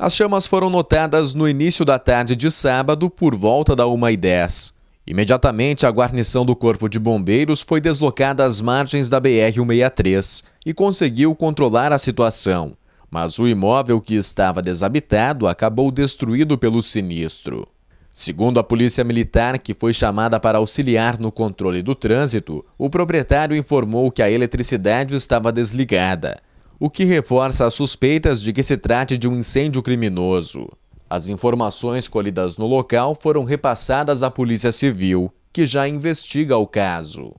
As chamas foram notadas no início da tarde de sábado, por volta da 1h10. Imediatamente, a guarnição do Corpo de Bombeiros foi deslocada às margens da BR-163 e conseguiu controlar a situação. Mas o imóvel que estava desabitado acabou destruído pelo sinistro. Segundo a Polícia Militar, que foi chamada para auxiliar no controle do trânsito, o proprietário informou que a eletricidade estava desligada o que reforça as suspeitas de que se trate de um incêndio criminoso. As informações colhidas no local foram repassadas à Polícia Civil, que já investiga o caso.